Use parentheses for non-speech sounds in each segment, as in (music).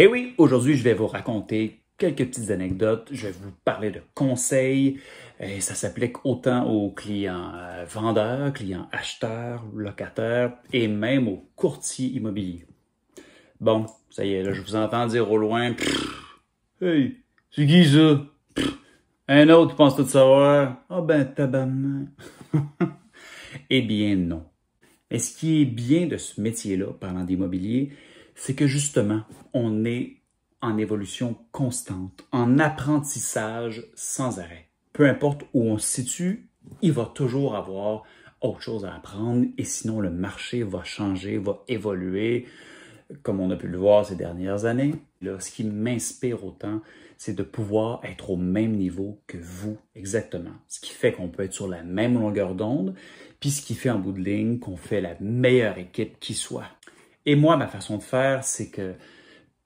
Eh oui, aujourd'hui, je vais vous raconter quelques petites anecdotes, je vais vous parler de conseils, et ça s'applique autant aux clients euh, vendeurs, clients acheteurs, locataires et même aux courtiers immobiliers. Bon, ça y est, là, je vous entends dire au loin, hey, c'est qui ça? un autre pense tout savoir. Ah oh ben, tabarn. (laughs) eh bien, non. Mais ce qui est bien de ce métier-là, parlant d'immobilier, c'est que justement, on est en évolution constante, en apprentissage sans arrêt. Peu importe où on se situe, il va toujours avoir autre chose à apprendre et sinon le marché va changer, va évoluer, comme on a pu le voir ces dernières années. Là, ce qui m'inspire autant, c'est de pouvoir être au même niveau que vous, exactement. Ce qui fait qu'on peut être sur la même longueur d'onde, puis ce qui fait en bout de ligne qu'on fait la meilleure équipe qui soit. Et moi, ma façon de faire, c'est que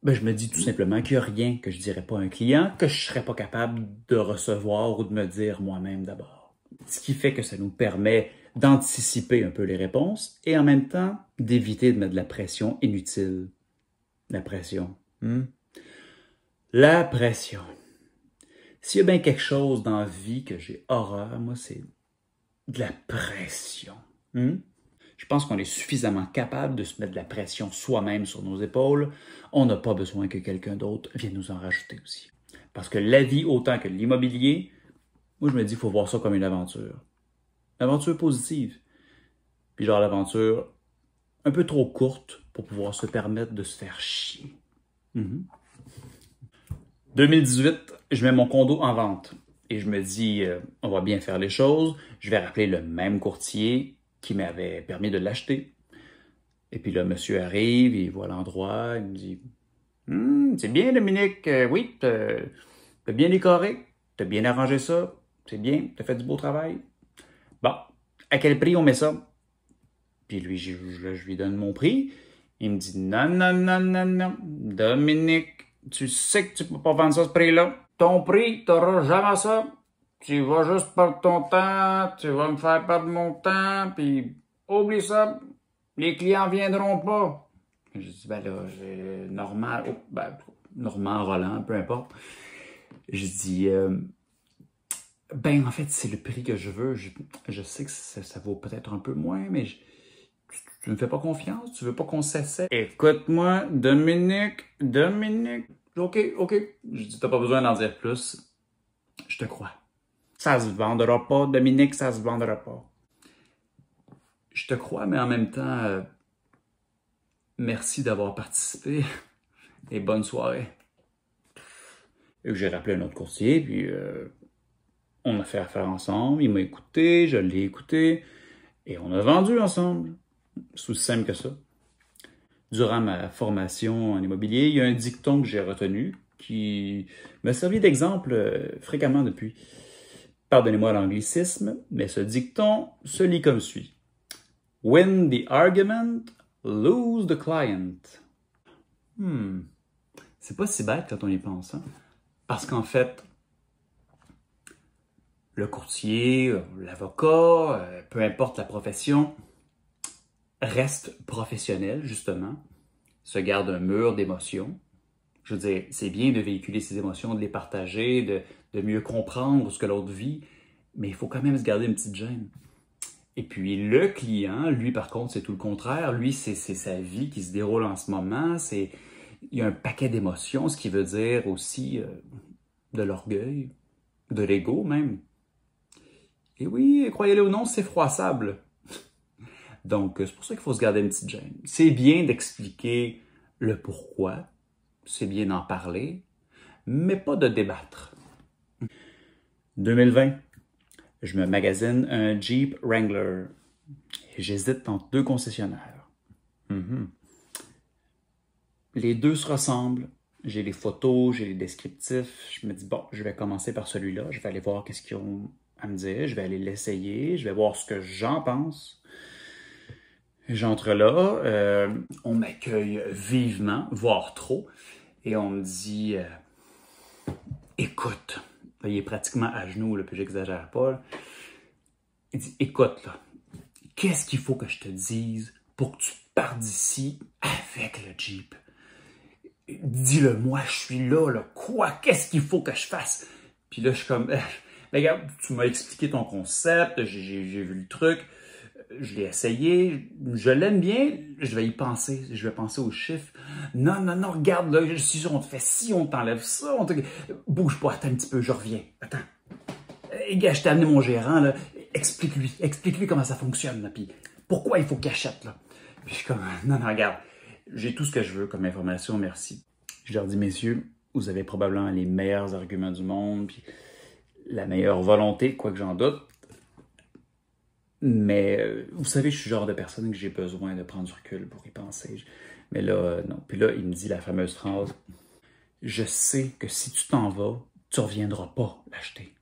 ben, je me dis tout simplement qu'il n'y a rien que je ne dirais pas à un client que je ne serais pas capable de recevoir ou de me dire moi-même d'abord. Ce qui fait que ça nous permet d'anticiper un peu les réponses et en même temps d'éviter de mettre de la pression inutile. La pression. Hmm. La pression. S'il y a bien quelque chose dans la vie que j'ai horreur, moi, c'est de la pression. Hmm. Je pense qu'on est suffisamment capable de se mettre de la pression soi-même sur nos épaules. On n'a pas besoin que quelqu'un d'autre vienne nous en rajouter aussi. Parce que la vie autant que l'immobilier, moi je me dis qu'il faut voir ça comme une aventure. Une aventure positive. Puis genre l'aventure un peu trop courte pour pouvoir se permettre de se faire chier. 2018, mm-hmm. je mets mon condo en vente et je me dis, euh, on va bien faire les choses. Je vais rappeler le même courtier qui m'avait permis de l'acheter. Et puis le monsieur arrive, il voit l'endroit, il me dit hum, C'est bien, Dominique, euh, oui, t'as bien décoré, t'as bien arrangé ça, c'est bien, t'as fait du beau travail. Bon, à quel prix on met ça Puis lui, je, lui donne mon prix. Il me dit Non, non, non, non, non, Dominique, tu sais que tu peux pas vendre ça à ce prix-là. Ton prix, t'auras jamais ça tu vas juste perdre ton temps, tu vas me faire perdre mon temps, puis oublie ça, les clients viendront pas. Je dis, ben là, oh, ben, normal, Roland, peu importe. Je dis, euh, ben en fait, c'est le prix que je veux. Je, sais que ça, vaut peut-être un peu moins, mais je, tu, me fais pas confiance, tu veux pas qu'on s'essaie. Écoute-moi, Dominique, Dominique. Ok, ok. Je dis, t'as pas besoin d'en dire plus. Je te crois. Ça se vendra pas, Dominique, ça se vendra pas. Je te crois, mais en même temps, euh, merci d'avoir participé (laughs) et bonne soirée. J'ai rappelé un autre courtier, puis euh, on a fait affaire ensemble. Il m'a écouté, je l'ai écouté, et on a vendu ensemble. C'est aussi simple que ça. Durant ma formation en immobilier, il y a un dicton que j'ai retenu qui m'a servi d'exemple euh, fréquemment depuis. Pardonnez-moi l'anglicisme, mais ce dicton se lit comme suit. Win the argument, lose the client. Hmm. C'est pas si bête quand on y pense. Hein. Parce qu'en fait, le courtier, l'avocat, euh, peu importe la profession, reste professionnel, justement, se garde un mur d'émotions, je veux dire, c'est bien de véhiculer ses émotions, de les partager, de, de mieux comprendre ce que l'autre vit, mais il faut quand même se garder une petite gêne. Et puis le client, lui par contre, c'est tout le contraire. Lui, c'est sa vie qui se déroule en ce moment. C'est il y a un paquet d'émotions, ce qui veut dire aussi euh, de l'orgueil, de l'ego même. Et oui, croyez-le ou non, c'est froissable. (laughs) Donc c'est pour ça qu'il faut se garder une petite gêne. C'est bien d'expliquer le pourquoi, c'est bien d'en parler, mais pas de débattre. 2020, je me magasine un Jeep Wrangler j'hésite entre deux concessionnaires. Mm-hmm. Les deux se ressemblent. J'ai les photos, j'ai les descriptifs. Je me dis, bon, je vais commencer par celui-là. Je vais aller voir qu'est-ce qu'ils ont à me dire. Je vais aller l'essayer. Je vais voir ce que j'en pense. J'entre là. Euh, on m'accueille vivement, voire trop et on me dit euh, Écoute. il est pratiquement à genoux, là, puis j'exagère pas. Il dit Écoute, là, qu'est-ce qu'il faut que je te dise pour que tu partes d'ici avec le Jeep Dis-le moi, je suis là, là. Quoi Qu'est-ce qu'il faut que je fasse Puis là, je suis comme (laughs) Regarde, tu m'as expliqué ton concept, j'ai vu le truc je l'ai essayé, je l'aime bien, je vais y penser, je vais penser aux chiffres. Non, non, non, regarde, là, sûr on te fait si, on t'enlève ça, on te... Bouge pas, attends un petit peu, je reviens. Attends. Et eh, gars, je t'ai amené mon gérant, Explique-lui, explique-lui comment ça fonctionne, puis pourquoi il faut qu'il achète, là. Puis je suis comme, non, non, regarde, j'ai tout ce que je veux comme information, merci. Je leur dis, messieurs, vous avez probablement les meilleurs arguments du monde, puis la meilleure volonté, quoi que j'en doute. Mais euh, vous savez, je suis le genre de personne que j'ai besoin de prendre du recul pour y penser. Mais là, euh, non. Puis là, il me dit la fameuse phrase Je sais que si tu t'en vas, tu ne reviendras pas l'acheter.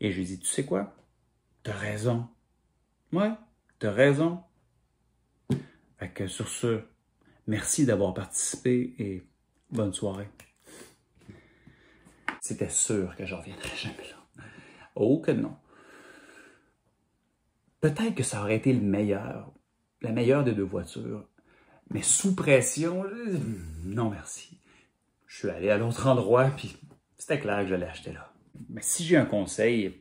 Et je lui dis Tu sais quoi as raison. Ouais, as raison. Fait que sur ce, merci d'avoir participé et bonne soirée. C'était sûr que je reviendrai jamais là. Oh que non peut-être que ça aurait été le meilleur, la meilleure des deux voitures. Mais sous pression, hmm, non merci. Je suis allé à l'autre endroit, puis c'était clair que je l'ai acheter là. Mais si j'ai un conseil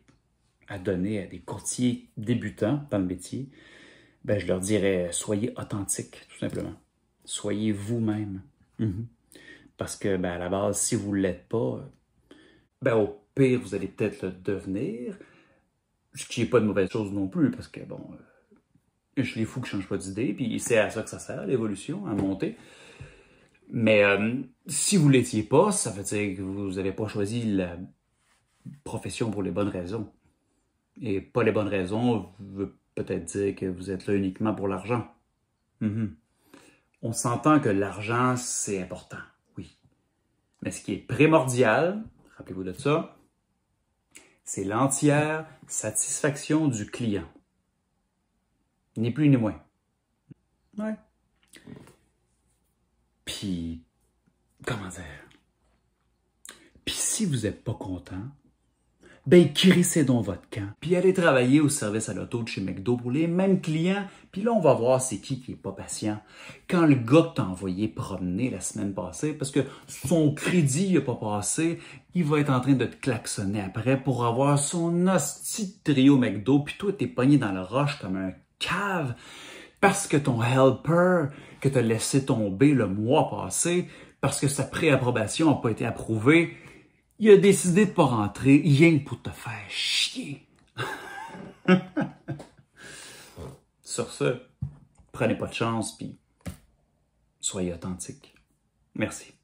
à donner à des courtiers débutants dans le métier, ben je leur dirais soyez authentique, tout simplement. Soyez vous-même. Mm-hmm. Parce que ben, à la base, si vous ne l'êtes pas, euh, ben, au pire, vous allez peut-être le devenir, ce qui n'est pas de mauvaise chose non plus, parce que, bon, euh, je les fous que ne change pas d'idée, puis c'est à ça que ça sert, l'évolution, à monter. Mais euh, si vous ne l'étiez pas, ça veut dire que vous n'avez pas choisi la profession pour les bonnes raisons. Et pas les bonnes raisons veut peut-être dire que vous êtes là uniquement pour l'argent. Mm-hmm. On s'entend que l'argent, c'est important, oui. Mais ce qui est primordial, rappelez-vous de ça, c'est l'entière satisfaction du client. Ni plus ni moins. Ouais. Puis, comment dire? Puis si vous n'êtes pas content, ben crissez dans votre camp. Puis allez travailler au service à l'auto de chez McDo pour les mêmes clients, puis là on va voir c'est qui qui est pas patient. Quand le gars que envoyé promener la semaine passée parce que son crédit n'a pas passé, il va être en train de te klaxonner après pour avoir son hostie trio McDo, puis toi t'es pogné dans la roche comme un cave parce que ton helper que t'as laissé tomber le mois passé, parce que sa préapprobation n'a pas été approuvée, il a décidé de pas rentrer, rien vient pour te faire chier. (laughs) Sur ce, prenez pas de chance, puis soyez authentique. Merci.